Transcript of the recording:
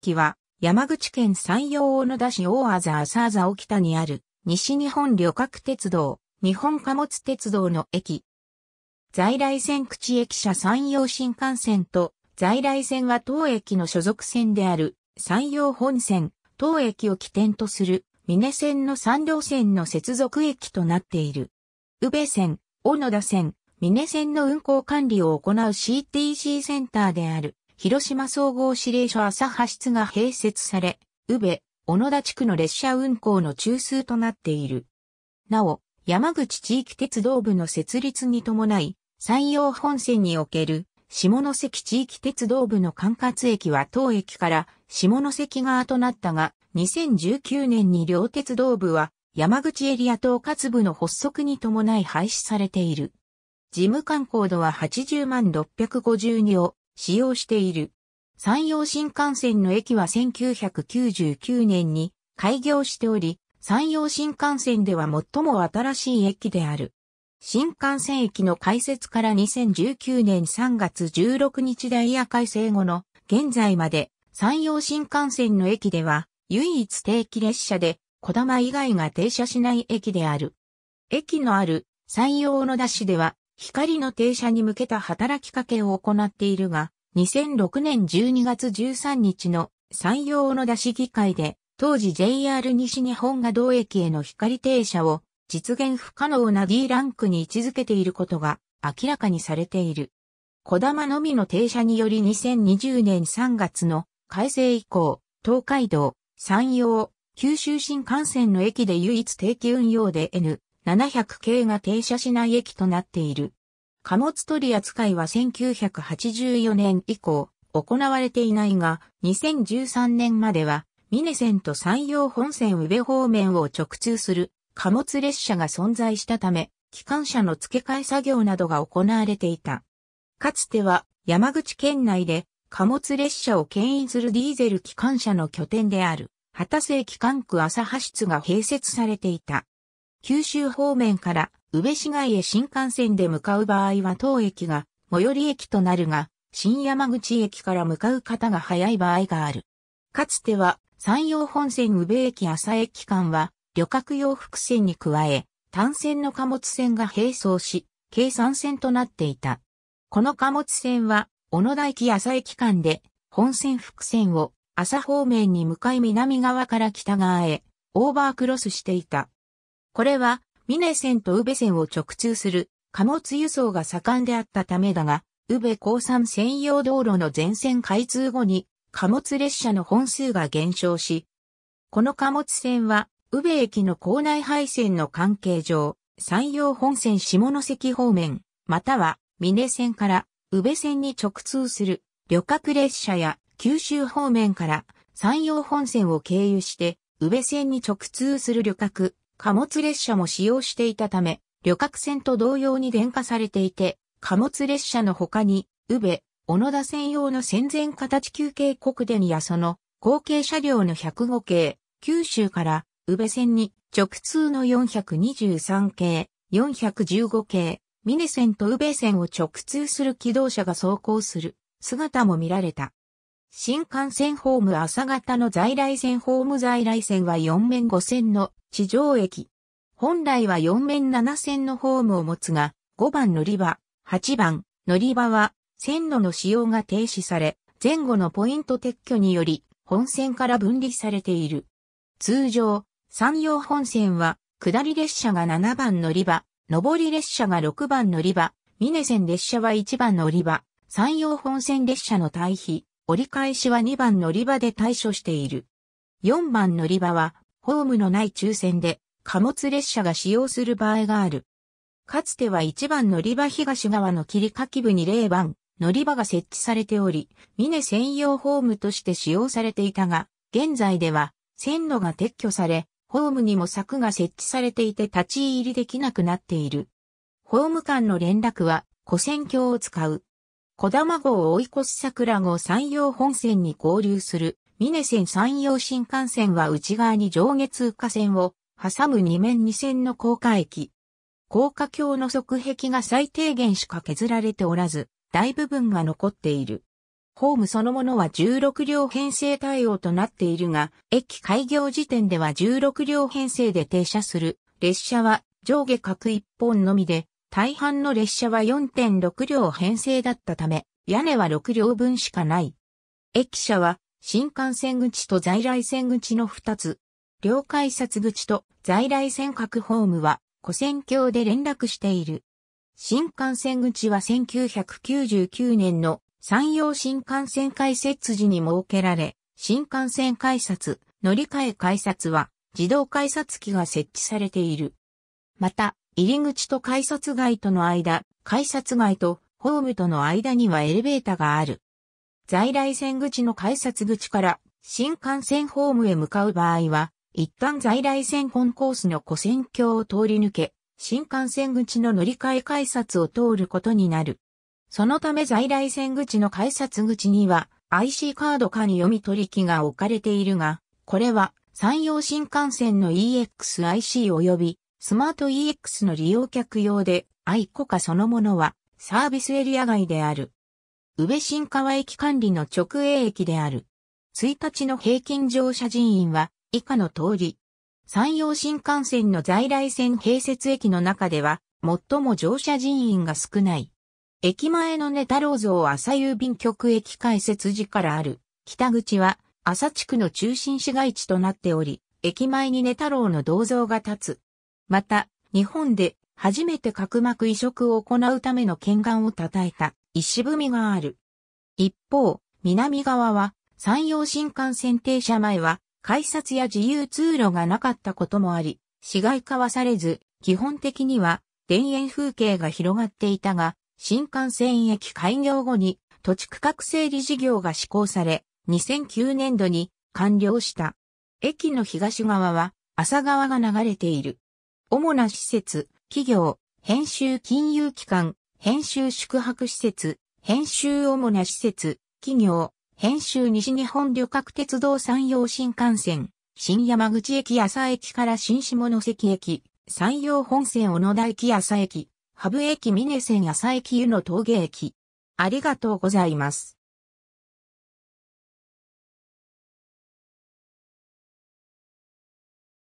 記は、山口県山陽小野田市大あざあさあざ沖田にある、西日本旅客鉄道、日本貨物鉄道の駅。在来線口駅舎山陽新幹線と、在来線は当駅の所属線である、山陽本線、当駅を起点とする、峰線の三両線の接続駅となっている。宇部線、小野田線、峰線の運行管理を行う CTC センターである。広島総合指令所朝派室が併設され、宇部、小野田地区の列車運行の中枢となっている。なお、山口地域鉄道部の設立に伴い、山陽本線における下関地域鉄道部の管轄駅は当駅から下関側となったが、2019年に両鉄道部は山口エリア統括部の発足に伴い廃止されている。事務官高度は80万652を使用している。山陽新幹線の駅は1999年に開業しており、山陽新幹線では最も新しい駅である。新幹線駅の開設から2019年3月16日ダイヤ改正後の現在まで山陽新幹線の駅では唯一定期列車で小玉以外が停車しない駅である。駅のある山陽の田市では光の停車に向けた働きかけを行っているが、2006年12月13日の山陽の出し議会で、当時 JR 西日本が同駅への光停車を実現不可能な D ランクに位置づけていることが明らかにされている。小玉のみの停車により2020年3月の改正以降、東海道、山陽、九州新幹線の駅で唯一定期運用で N、700系が停車しない駅となっている。貨物取り扱いは1984年以降行われていないが、2013年までは、ミセ線と山陽本線宇部方面を直通する貨物列車が存在したため、機関車の付け替え作業などが行われていた。かつては山口県内で貨物列車を牽引するディーゼル機関車の拠点である、畑瀬機関区朝波室が併設されていた。九州方面から宇部市街へ新幹線で向かう場合は当駅が最寄り駅となるが、新山口駅から向かう方が早い場合がある。かつては山陽本線宇部駅朝駅間は旅客用伏線に加え、単線の貨物線が並走し、計算線となっていた。この貨物線は、小野田駅朝駅間で、本線伏線を朝方面に向かい南側から北側へ、オーバークロスしていた。これは、ミネ線と宇部線を直通する貨物輸送が盛んであったためだが、宇部鉱山専用道路の全線開通後に貨物列車の本数が減少し、この貨物線は宇部駅の構内配線の関係上、山陽本線下関方面、または峰線から宇部線に直通する旅客列車や九州方面から山陽本線を経由して宇部線に直通する旅客貨物列車も使用していたため、旅客船と同様に電化されていて、貨物列車の他に、宇部、小野田専用の戦前形休憩国電やその後継車両の105系、九州から宇部線に直通の423系、415系、峰線と宇部線を直通する機動車が走行する姿も見られた。新幹線ホーム朝方の在来線ホーム在来線は4面5線の地上駅。本来は4面7線のホームを持つが、5番乗り場、8番乗り場は線路の使用が停止され、前後のポイント撤去により本線から分離されている。通常、山陽本線は下り列車が7番乗り場、上り列車が6番乗り場、峰線列車は1番乗り場、山陽本線列車の対比、折り返しは2番乗り場で対処している。4番乗り場はホームのない抽選で貨物列車が使用する場合がある。かつては1番乗り場東側の切り書き部に0番乗り場が設置されており、峰専用ホームとして使用されていたが、現在では線路が撤去され、ホームにも柵が設置されていて立ち入りできなくなっている。ホーム間の連絡は、古線橋を使う。小玉号を追い越し桜号山陽本線に合流するミネ線山陽新幹線は内側に上下通過線を挟む2面2線の高架駅。高架橋の側壁が最低限しか削られておらず、大部分が残っている。ホームそのものは16両編成対応となっているが、駅開業時点では16両編成で停車する列車は上下各1本のみで、大半の列車は4.6両編成だったため、屋根は6両分しかない。駅舎は新幹線口と在来線口の2つ。両改札口と在来線各ホームは、古線橋で連絡している。新幹線口は1999年の山陽新幹線開設時に設けられ、新幹線改札、乗り換え改札は自動改札機が設置されている。また、入り口と改札外との間、改札外とホームとの間にはエレベーターがある。在来線口の改札口から新幹線ホームへ向かう場合は、一旦在来線コンコースの古線橋を通り抜け、新幹線口の乗り換え改札を通ることになる。そのため在来線口の改札口には IC カードかに読み取り機が置かれているが、これは山陽新幹線の EXIC 及びスマート EX の利用客用で、愛子かそのものはサービスエリア外である。宇部新川駅管理の直営駅である。1日の平均乗車人員は以下の通り。山陽新幹線の在来線併設駅の中では最も乗車人員が少ない。駅前の根太郎像朝郵便局駅開設時からある北口は朝地区の中心市街地となっており、駅前にタ太郎の銅像が立つ。また、日本で初めて角膜移植を行うための県岸を称えた石踏みがある。一方、南側は山陽新幹線停車前は改札や自由通路がなかったこともあり、市街化はされず、基本的には田園風景が広がっていたが、新幹線駅開業後に土地区画整理事業が施行され、2009年度に完了した。駅の東側は浅川が流れている。主な施設、企業、編集金融機関、編集宿泊施設、編集主な施設、企業、編集西日本旅客鉄道山陽新幹線、新山口駅朝駅から新下関駅、山陽本線小野田駅朝駅、羽生駅峰線朝駅湯の峠駅。ありがとうございます。